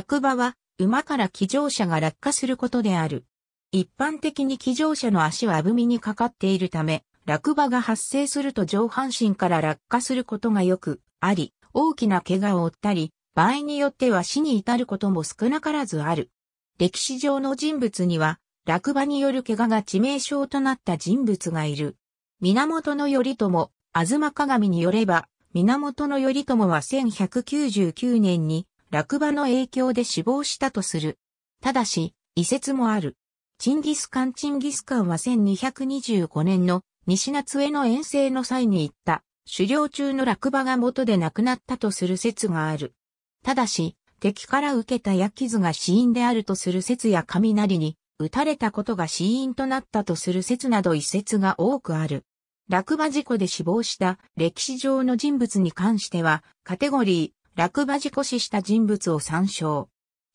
落馬は、馬から騎乗者が落下することである。一般的に騎乗者の足は踏みにかかっているため、落馬が発生すると上半身から落下することがよくあり、大きな怪我を負ったり、場合によっては死に至ることも少なからずある。歴史上の人物には、落馬による怪我が致命傷となった人物がいる。源頼朝、吾妻鏡によれば、源頼朝は1199年に落馬の影響で死亡したとする。ただし、遺説もある。チンギスカンチンギスカンは1225年の西夏への遠征の際に行った狩猟中の落馬が元で亡くなったとする説がある。ただし、敵から受けた矢傷が死因であるとする説や雷に撃たれたことが死因となったとする説など一説が多くある。落馬事故で死亡した歴史上の人物に関しては、カテゴリー、落馬事故死した人物を参照。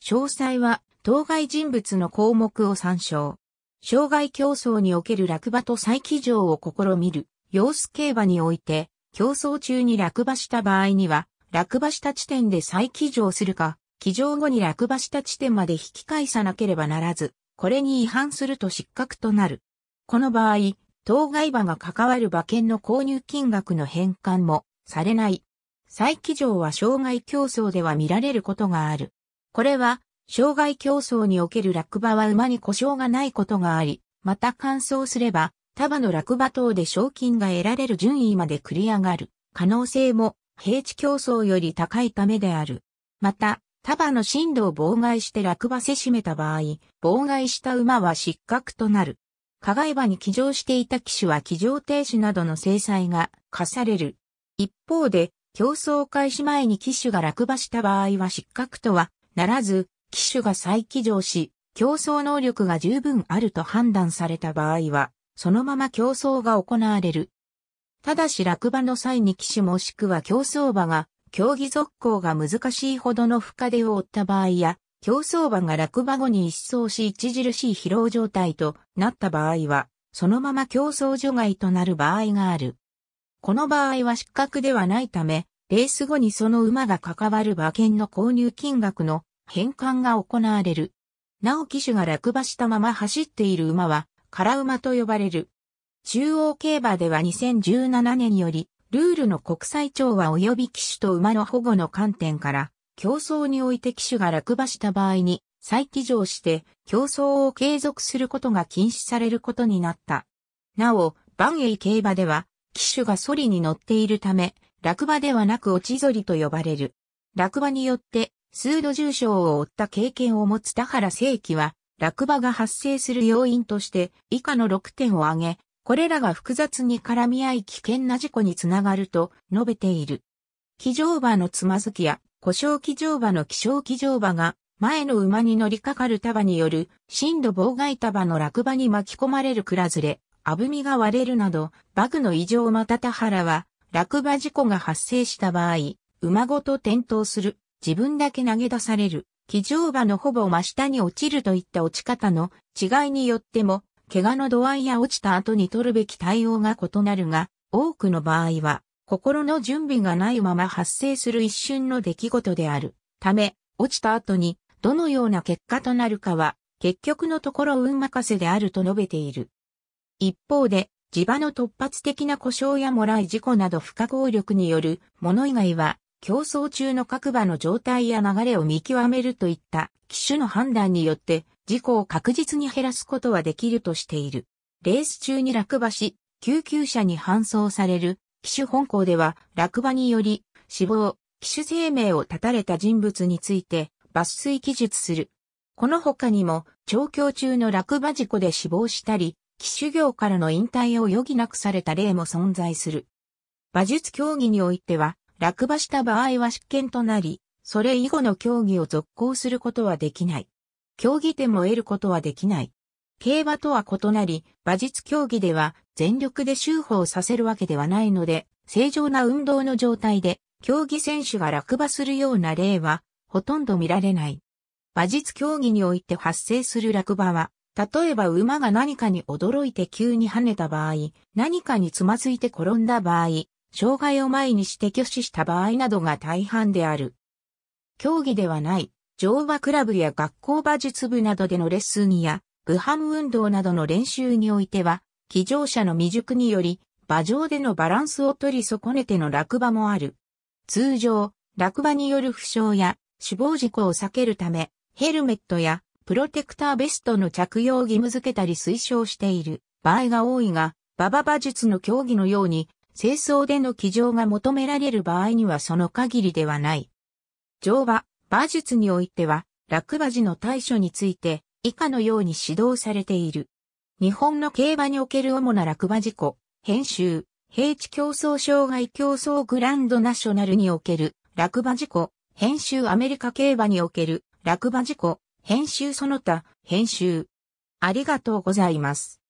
詳細は、当該人物の項目を参照。障害競争における落馬と再起乗を試みる、様子競馬において、競争中に落馬した場合には、落馬した地点で再起乗するか、起乗後に落馬した地点まで引き返さなければならず、これに違反すると失格となる。この場合、当該馬が関わる馬券の購入金額の返還もされない。再起場は障害競争では見られることがある。これは、障害競争における落馬は馬に故障がないことがあり、また完走すれば、束の落馬等で賞金が得られる順位まで繰り上がる可能性も平地競争より高いためである。また、束の振動を妨害して落馬せしめた場合、妨害した馬は失格となる。加害馬に騎乗していた騎手は騎乗停止などの制裁が課される。一方で、競争開始前に機種が落馬した場合は失格とはならず、機種が再起乗し、競争能力が十分あると判断された場合は、そのまま競争が行われる。ただし落馬の際に機種もしくは競争馬が、競技続行が難しいほどの深手を負った場合や、競争馬が落馬後に一掃し著しい疲労状態となった場合は、そのまま競争除外となる場合がある。この場合は失格ではないため、レース後にその馬が関わる馬券の購入金額の返還が行われる。なお騎手が落馬したまま走っている馬は、空馬と呼ばれる。中央競馬では2017年より、ルールの国際調和及び騎手と馬の保護の観点から、競争において騎手が落馬した場合に、再起乗して競争を継続することが禁止されることになった。なお、万栄競馬では、機種がソリに乗っているため、落馬ではなく落ちぞりと呼ばれる。落馬によって、数度重傷を負った経験を持つ田原正規は、落馬が発生する要因として以下の6点を挙げ、これらが複雑に絡み合い危険な事故につながると述べている。騎乗馬のつまずきや故障騎乗馬の気象騎乗馬が前の馬に乗りかかる束による深度妨害束の落馬に巻き込まれるくらずれ、あぶみが割れるなど、バグの異常また田原は、落馬事故が発生した場合、馬ごと転倒する、自分だけ投げ出される、騎乗馬のほぼ真下に落ちるといった落ち方の違いによっても、怪我の度合いや落ちた後に取るべき対応が異なるが、多くの場合は、心の準備がないまま発生する一瞬の出来事である。ため、落ちた後に、どのような結果となるかは、結局のところ運任せであると述べている。一方で、地場の突発的な故障やもらい事故など不可抗力によるもの以外は、競争中の各場の状態や流れを見極めるといった機種の判断によって事故を確実に減らすことはできるとしている。レース中に落馬し、救急車に搬送される機種本校では落馬により死亡、機種生命を絶たれた人物について抜粋記述する。この他にも、調教中の落馬事故で死亡したり、騎手業からの引退を余儀なくされた例も存在する。馬術競技においては、落馬した場合は失権となり、それ以後の競技を続行することはできない。競技点も得ることはできない。競馬とは異なり、馬術競技では全力で修法させるわけではないので、正常な運動の状態で、競技選手が落馬するような例は、ほとんど見られない。馬術競技において発生する落馬は、例えば馬が何かに驚いて急に跳ねた場合、何かにつまずいて転んだ場合、障害を前にして挙手した場合などが大半である。競技ではない、乗馬クラブや学校馬術部などでのレッスンや、ブハム運動などの練習においては、騎乗者の未熟により、馬上でのバランスを取り損ねての落馬もある。通常、落馬による負傷や死亡事故を避けるため、ヘルメットやプロテクターベストの着用を義務付けたり推奨している場合が多いが、馬場馬術の競技のように、清掃での騎乗が求められる場合にはその限りではない。乗馬、馬術においては、落馬時の対処について、以下のように指導されている。日本の競馬における主な落馬事故、編集、平地競争障害競争グランドナショナルにおける落馬事故、編集アメリカ競馬における落馬事故、編集その他、編集。ありがとうございます。